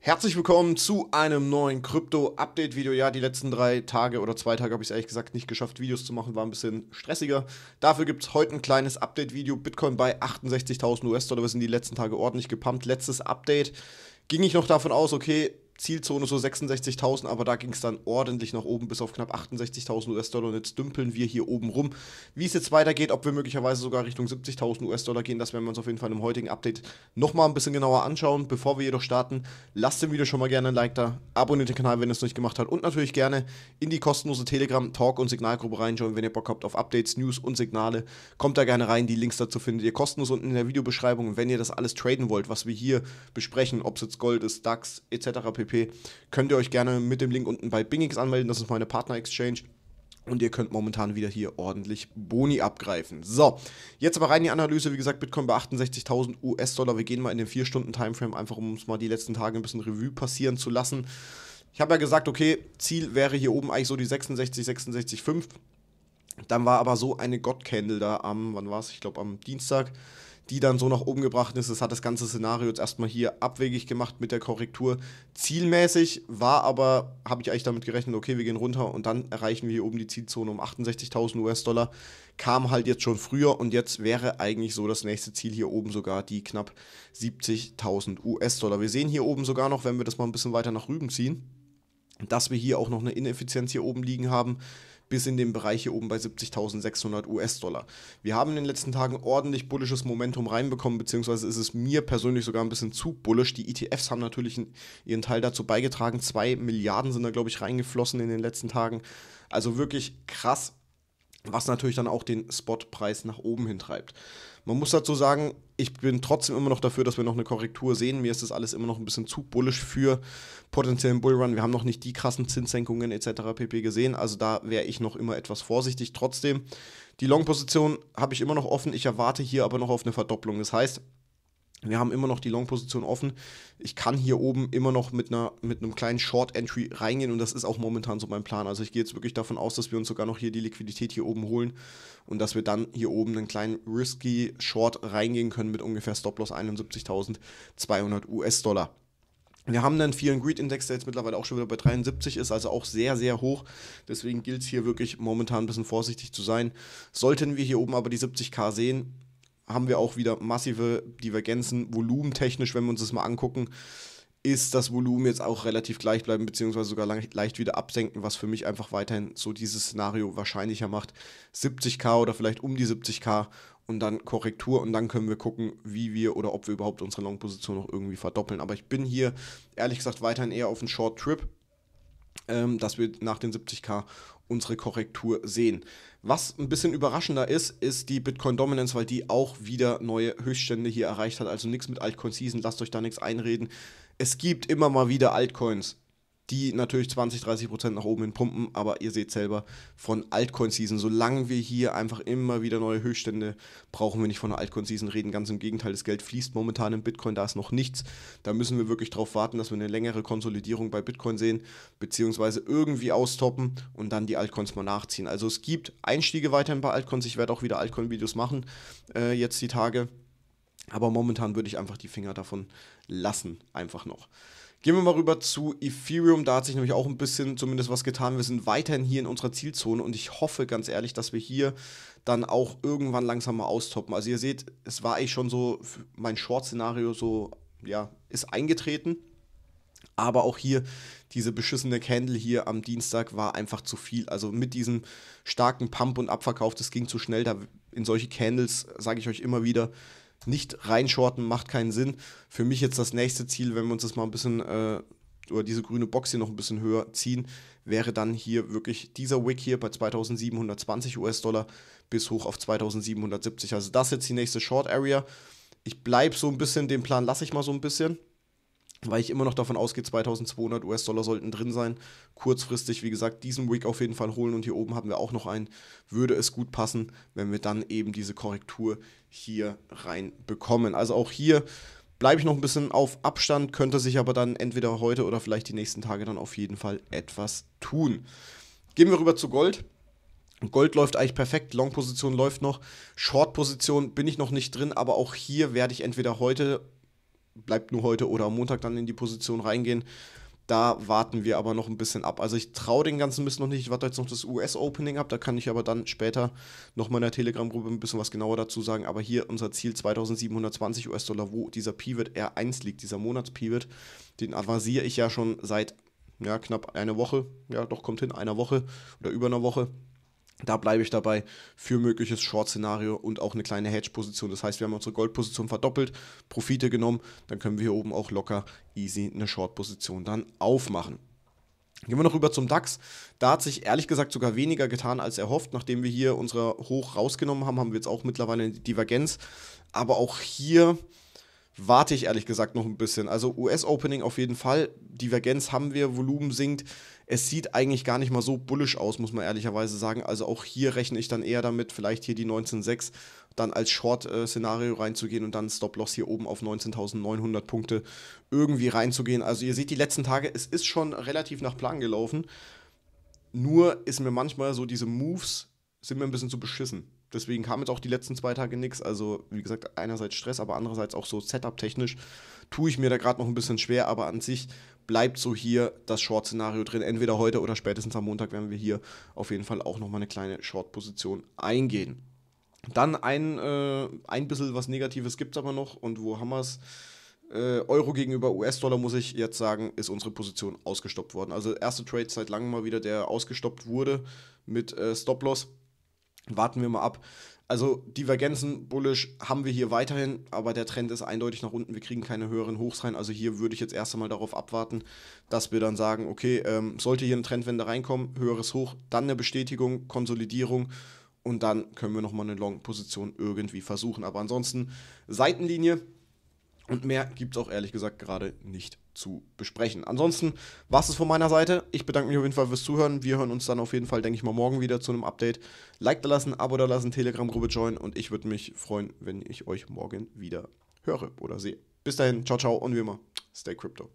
Herzlich willkommen zu einem neuen Krypto-Update-Video. Ja, die letzten drei Tage oder zwei Tage habe ich es ehrlich gesagt nicht geschafft, Videos zu machen, war ein bisschen stressiger. Dafür gibt es heute ein kleines Update-Video. Bitcoin bei 68.000 US-Dollar, wir sind die letzten Tage ordentlich gepumpt. Letztes Update ging ich noch davon aus, okay, Zielzone so 66.000, aber da ging es dann ordentlich nach oben bis auf knapp 68.000 US-Dollar und jetzt dümpeln wir hier oben rum. Wie es jetzt weitergeht, ob wir möglicherweise sogar Richtung 70.000 US-Dollar gehen, das werden wir uns auf jeden Fall im heutigen Update nochmal ein bisschen genauer anschauen. Bevor wir jedoch starten, lasst dem Video schon mal gerne ein Like da, abonniert den Kanal, wenn ihr es noch nicht gemacht habt und natürlich gerne in die kostenlose Telegram, Talk und Signalgruppe reinschauen, wenn ihr Bock habt auf Updates, News und Signale. Kommt da gerne rein, die Links dazu findet ihr kostenlos unten in der Videobeschreibung. Und wenn ihr das alles traden wollt, was wir hier besprechen, ob es jetzt Gold ist, DAX etc. pp pp. Könnt ihr euch gerne mit dem Link unten bei Bingix anmelden, das ist meine Partner-Exchange. Und ihr könnt momentan wieder hier ordentlich Boni abgreifen. So, jetzt aber rein in die Analyse. Wie gesagt, Bitcoin bei 68.000 US-Dollar. Wir gehen mal in den 4-Stunden-Timeframe, einfach um es mal die letzten Tage ein bisschen Revue passieren zu lassen. Ich habe ja gesagt, okay, Ziel wäre hier oben eigentlich so die 66, 66,5. Dann war aber so eine God-Candle da am, wann war es? Ich glaube am Dienstag die dann so nach oben gebracht ist. Das hat das ganze Szenario jetzt erstmal hier abwegig gemacht mit der Korrektur. Zielmäßig war aber, habe ich eigentlich damit gerechnet, okay, wir gehen runter und dann erreichen wir hier oben die Zielzone um 68.000 US-Dollar. Kam halt jetzt schon früher und jetzt wäre eigentlich so das nächste Ziel hier oben sogar die knapp 70.000 US-Dollar. Wir sehen hier oben sogar noch, wenn wir das mal ein bisschen weiter nach rüben ziehen, dass wir hier auch noch eine Ineffizienz hier oben liegen haben, bis in den Bereich hier oben bei 70.600 US-Dollar. Wir haben in den letzten Tagen ordentlich bullisches Momentum reinbekommen, beziehungsweise ist es mir persönlich sogar ein bisschen zu bullisch. Die ETFs haben natürlich ihren Teil dazu beigetragen. 2 Milliarden sind da, glaube ich, reingeflossen in den letzten Tagen. Also wirklich krass, was natürlich dann auch den Spotpreis nach oben hintreibt. Man muss dazu sagen, ich bin trotzdem immer noch dafür, dass wir noch eine Korrektur sehen. Mir ist das alles immer noch ein bisschen zu bullisch für potenziellen Bullrun. Wir haben noch nicht die krassen Zinssenkungen etc. pp. gesehen, also da wäre ich noch immer etwas vorsichtig. Trotzdem, die Long-Position habe ich immer noch offen. Ich erwarte hier aber noch auf eine Verdopplung. Das heißt, wir haben immer noch die Long-Position offen. Ich kann hier oben immer noch mit, einer, mit einem kleinen Short-Entry reingehen und das ist auch momentan so mein Plan. Also ich gehe jetzt wirklich davon aus, dass wir uns sogar noch hier die Liquidität hier oben holen und dass wir dann hier oben einen kleinen risky Short reingehen können mit ungefähr Stop-Loss 71.200 US-Dollar. Wir haben dann Fear and Greed Index, der jetzt mittlerweile auch schon wieder bei 73 ist, also auch sehr, sehr hoch. Deswegen gilt es hier wirklich momentan ein bisschen vorsichtig zu sein. Sollten wir hier oben aber die 70k sehen, haben wir auch wieder massive Divergenzen. Volumentechnisch, wenn wir uns das mal angucken, ist das Volumen jetzt auch relativ gleich bleiben, beziehungsweise sogar leicht wieder absenken, was für mich einfach weiterhin so dieses Szenario wahrscheinlicher macht. 70k oder vielleicht um die 70k und dann Korrektur und dann können wir gucken, wie wir oder ob wir überhaupt unsere Long-Position noch irgendwie verdoppeln. Aber ich bin hier ehrlich gesagt weiterhin eher auf einen Short-Trip, ähm, dass wir nach den 70k unsere Korrektur sehen. Was ein bisschen überraschender ist, ist die Bitcoin Dominance, weil die auch wieder neue Höchststände hier erreicht hat. Also nichts mit Altcoin Season, lasst euch da nichts einreden. Es gibt immer mal wieder Altcoins, die natürlich 20, 30 Prozent nach oben hin pumpen, aber ihr seht selber von Altcoin-Season, solange wir hier einfach immer wieder neue Höchststände brauchen, wir nicht von der Altcoin-Season reden, ganz im Gegenteil, das Geld fließt momentan in Bitcoin, da ist noch nichts, da müssen wir wirklich darauf warten, dass wir eine längere Konsolidierung bei Bitcoin sehen, beziehungsweise irgendwie austoppen und dann die Altcoins mal nachziehen. Also es gibt Einstiege weiterhin bei Altcoins, ich werde auch wieder Altcoin-Videos machen, äh, jetzt die Tage, aber momentan würde ich einfach die Finger davon lassen, einfach noch. Gehen wir mal rüber zu Ethereum. Da hat sich nämlich auch ein bisschen zumindest was getan. Wir sind weiterhin hier in unserer Zielzone und ich hoffe ganz ehrlich, dass wir hier dann auch irgendwann langsam mal austoppen. Also ihr seht, es war eigentlich schon so, mein Short-Szenario so, ja, ist eingetreten. Aber auch hier, diese beschissene Candle hier am Dienstag war einfach zu viel. Also mit diesem starken Pump und Abverkauf, das ging zu schnell. Da in solche Candles, sage ich euch immer wieder, nicht reinschorten macht keinen Sinn. Für mich jetzt das nächste Ziel, wenn wir uns das mal ein bisschen äh, oder diese grüne Box hier noch ein bisschen höher ziehen, wäre dann hier wirklich dieser Wick hier bei 2720 US-Dollar bis hoch auf 2770. Also das ist jetzt die nächste Short Area. Ich bleibe so ein bisschen, den Plan lasse ich mal so ein bisschen weil ich immer noch davon ausgehe, 2200 US-Dollar sollten drin sein. Kurzfristig, wie gesagt, diesen Wick auf jeden Fall holen und hier oben haben wir auch noch einen. Würde es gut passen, wenn wir dann eben diese Korrektur hier rein bekommen. Also auch hier bleibe ich noch ein bisschen auf Abstand, könnte sich aber dann entweder heute oder vielleicht die nächsten Tage dann auf jeden Fall etwas tun. Gehen wir rüber zu Gold. Gold läuft eigentlich perfekt, Long-Position läuft noch, Short-Position bin ich noch nicht drin, aber auch hier werde ich entweder heute bleibt nur heute oder am Montag dann in die Position reingehen. Da warten wir aber noch ein bisschen ab. Also ich traue den ganzen Mist noch nicht. Ich warte jetzt noch das US-Opening ab. Da kann ich aber dann später nochmal in der Telegram-Gruppe ein bisschen was genauer dazu sagen. Aber hier unser Ziel 2720 US-Dollar, wo dieser Pivot R1 liegt, dieser Monats-Pivot. Den avasiere ich ja schon seit ja, knapp einer Woche. Ja, doch kommt hin, einer Woche oder über einer Woche. Da bleibe ich dabei für mögliches Short-Szenario und auch eine kleine Hedge-Position. Das heißt, wir haben unsere Gold-Position verdoppelt, Profite genommen, dann können wir hier oben auch locker easy eine Short-Position dann aufmachen. Gehen wir noch rüber zum DAX. Da hat sich ehrlich gesagt sogar weniger getan als erhofft. Nachdem wir hier unsere Hoch rausgenommen haben, haben wir jetzt auch mittlerweile eine Divergenz. Aber auch hier warte ich ehrlich gesagt noch ein bisschen. Also US-Opening auf jeden Fall. Divergenz haben wir, Volumen sinkt. Es sieht eigentlich gar nicht mal so bullisch aus, muss man ehrlicherweise sagen. Also auch hier rechne ich dann eher damit, vielleicht hier die 19.6 dann als Short-Szenario reinzugehen und dann Stop-Loss hier oben auf 19.900 Punkte irgendwie reinzugehen. Also ihr seht die letzten Tage, es ist schon relativ nach Plan gelaufen. Nur ist mir manchmal so diese Moves, sind mir ein bisschen zu beschissen deswegen kam jetzt auch die letzten zwei Tage nichts. Also, wie gesagt, einerseits Stress, aber andererseits auch so Setup-technisch tue ich mir da gerade noch ein bisschen schwer, aber an sich bleibt so hier das Short-Szenario drin. Entweder heute oder spätestens am Montag werden wir hier auf jeden Fall auch nochmal eine kleine Short-Position eingehen. Dann ein, äh, ein bisschen was Negatives gibt es aber noch und wo haben wir es? Äh, Euro gegenüber US-Dollar, muss ich jetzt sagen, ist unsere Position ausgestoppt worden. Also erste Trade seit langem mal wieder, der ausgestoppt wurde mit äh, Stop-Loss. Warten wir mal ab. Also Divergenzen bullish haben wir hier weiterhin, aber der Trend ist eindeutig nach unten. Wir kriegen keine höheren Hochs rein. Also hier würde ich jetzt erst einmal darauf abwarten, dass wir dann sagen, okay, ähm, sollte hier eine Trendwende reinkommen, höheres Hoch, dann eine Bestätigung, Konsolidierung und dann können wir nochmal eine Long-Position irgendwie versuchen. Aber ansonsten Seitenlinie, und mehr gibt es auch ehrlich gesagt gerade nicht zu besprechen. Ansonsten war es von meiner Seite. Ich bedanke mich auf jeden Fall fürs Zuhören. Wir hören uns dann auf jeden Fall, denke ich mal, morgen wieder zu einem Update. Like da lassen, Abo da lassen, Telegram-Gruppe joinen und ich würde mich freuen, wenn ich euch morgen wieder höre oder sehe. Bis dahin, ciao, ciao und wie immer, stay crypto.